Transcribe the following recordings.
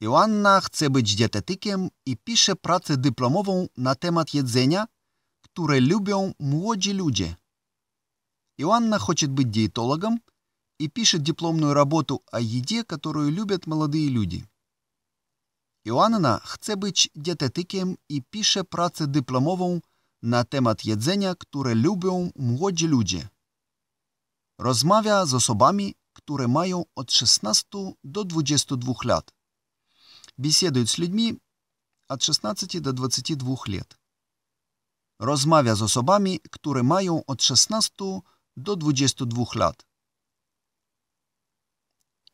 Joanna chce być dietetykiem i pisze pracę dyplomową na temat jedzenia, które lubią młodzi ludzie. Joanna chce być dietologiem i pisze dyplomną pracę o jedzie, которую lubią молодые ludzie. Joanna chce być dietetykiem i pisze pracę dyplomową na temat jedzenia, które lubią młodzi ludzie. Rozmawia z osobami, które mają od 16 do 22 lat беседует з людьми від 16 до 22 лет. Розмавя з особами, які мають від 16 до 22 lat.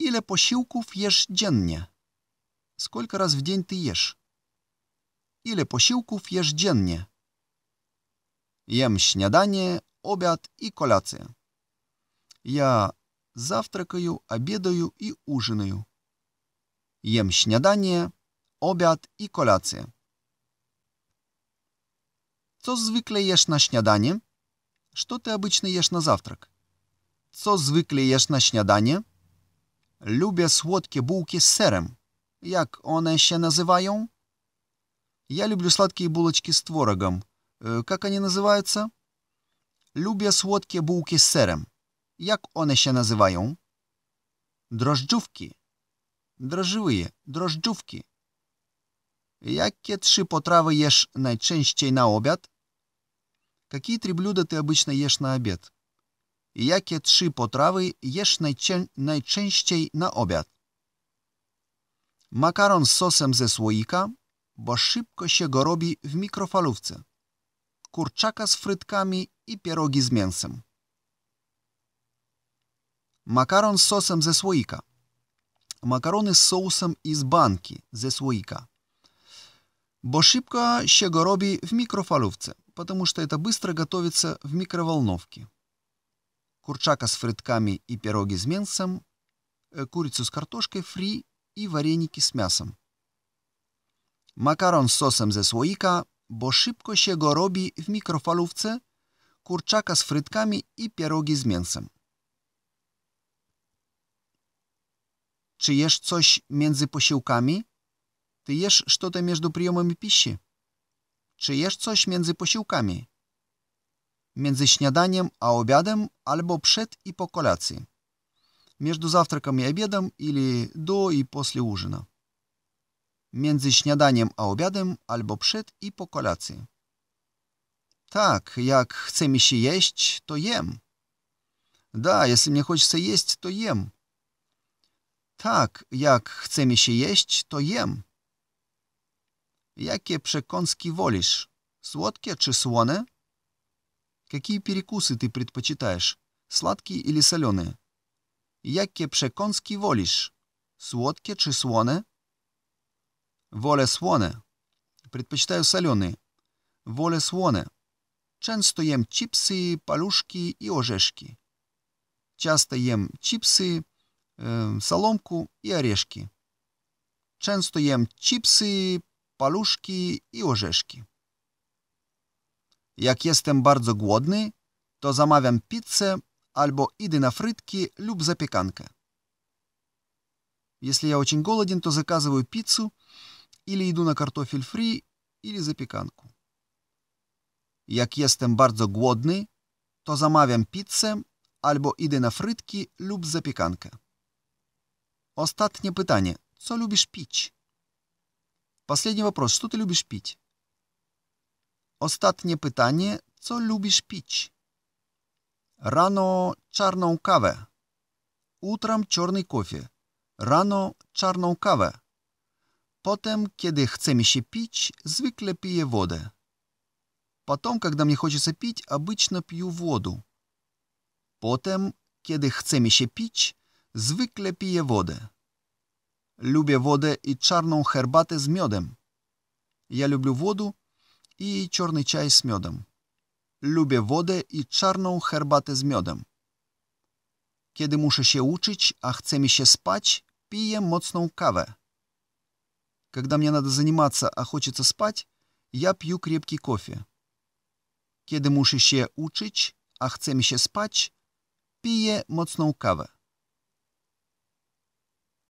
Ile posiłków jesz dziennie? Сколько раз в день ты ешь? Ile posiłków jesz dziennie? Jem śniadanie, obiad i kolację. Я завтракаю, обедаю и ужинаю. Jem śniadanie, obiad i kolację. Co zwykle jesz na śniadanie? Co ty обычно jesz na завтрак? Co zwykle jesz na śniadanie? Lubię słodkie bułki z serem. Jak one się nazywają? Ja lubię słodkie bułeczki z творогом. E, jak one называются? Lubię słodkie bułki z serem. Jak one się nazywają? Drożdżówki drożyły, drożdżówki. Jakie trzy potrawy jesz najczęściej na obiad? Jakie три блюда ты обычно ешь на Jakie trzy potrawy jesz najczęściej na obiad? Makaron z sosem ze słoika, bo szybko się go robi w mikrofalówce. Kurczaka z frytkami i pierogi z mięsem. Makaron z sosem ze słoika. Макарони з соусом із банки зі слоїка. Бо шибко ще горобі в мікрофалювце, потому что это быстро готовится в микроволновке. Курчака с фритками и пироги с менсом, э, курицу с картошкой фри и вареники с мясом. Макарон с сосом зі слоїка, бо шибко ще горобі в микрофалювце, курчака с фритками и пироги с менсом. Czy jesz coś między posiłkami? Ty jesz что-то между приемами пищи? Czy jesz coś między posiłkami? Między śniadaniem a obiadem albo przed i po kolacji. Między завтраком i obiadem, или do i после ужина. Między śniadaniem a obiadem albo przed i po kolacji. Tak, jak chce mi się jeść, to jem. Da, если мне chce jeść, to jem. Tak, jak chce mi się jeść, to jem. Jakie przekąski wolisz? Słodkie czy słone? Jakie перекусы ty предпочитаешь? Słodkie или соленые? Jakie przekąski wolisz? Słodkie czy słone? Wolę słone. Предпочитаю соленые. Wolę słone. Często jem chipsy, paluszki i orzeszki. Часто jem chipsy, соломку i орешки. Często jem chipsy, paluszki i orzeszki. Jak jestem bardzo głodny, to zamawiam pizzę albo idę na frytki lub zapiekankę. Jeśli ja очень голоден, то заказываю пиццу или иду на картофель фри или запеканку. Jak jestem bardzo głodny, to zamawiam pizzę albo idę na frytki lub zapiekankę. Ostatnie pytanie. Co lubisz pić? Последний вопрос. Что ты любишь пить? Ostatnie pytanie. Co lubisz pić? Rano czarną kawę. Utram czarny kofie. Rano czarną kawę. Potem, kiedy chce mi się pić, zwykle piję wodę. Потом, когда мне хочется pić, обычно пью wodę. Potem, kiedy chce mi się pić, Zwykle piję wodę. Lubię wodę i czarną herbatę z miodem. Ja lubię wodę i czarny czaj z miodem. Lubię wodę i czarną herbatę z miodem. Kiedy muszę się uczyć, a chce mi się spać, piję mocną kawę. Когда мне надо заниматься, а хочется спать, я пью крепкий кофе. Kiedy muszę się uczyć, a chce mi się spać, piję mocną kawę.